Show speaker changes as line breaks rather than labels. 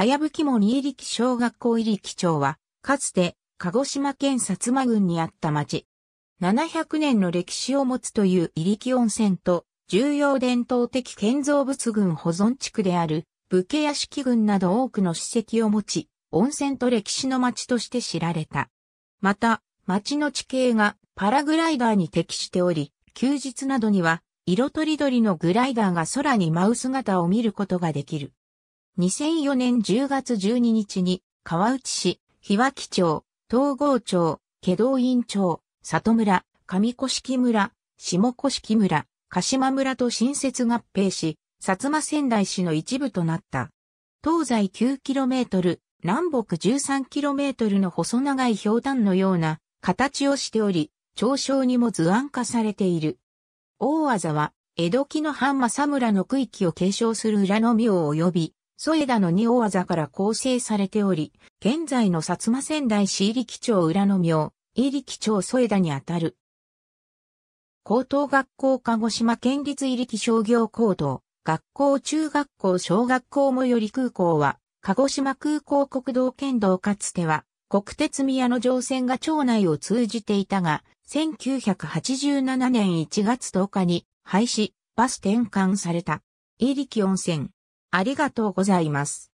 かやぶき門入力小学校入力町は、かつて、鹿児島県薩摩郡にあった町。700年の歴史を持つという入力温泉と、重要伝統的建造物群保存地区である、武家屋敷群など多くの史跡を持ち、温泉と歴史の町として知られた。また、町の地形がパラグライダーに適しており、休日などには色とりどりのグライダーが空に舞う姿を見ることができる。2004年10月12日に、川内市、日脇町、東郷町、祁道院町、里村、上古式村、下古式村、鹿島村と新設合併し、薩摩仙台市の一部となった。東西 9km、南北 13km の細長い氷炭のような形をしており、長称にも図案化されている。大技は、江戸木の藩政村の区域を継承する裏の名を及び、添田の二大技から構成されており、現在の薩摩仙台市入木町裏の名、入木町添田にあたる。高等学校鹿児島県立入木商業高等、学校中学校小学校もより空港は、鹿児島空港国道県道かつては、国鉄宮の乗船が町内を通じていたが、1987年1月10日に廃止、バス転換された。入木温泉、ありがとうございます。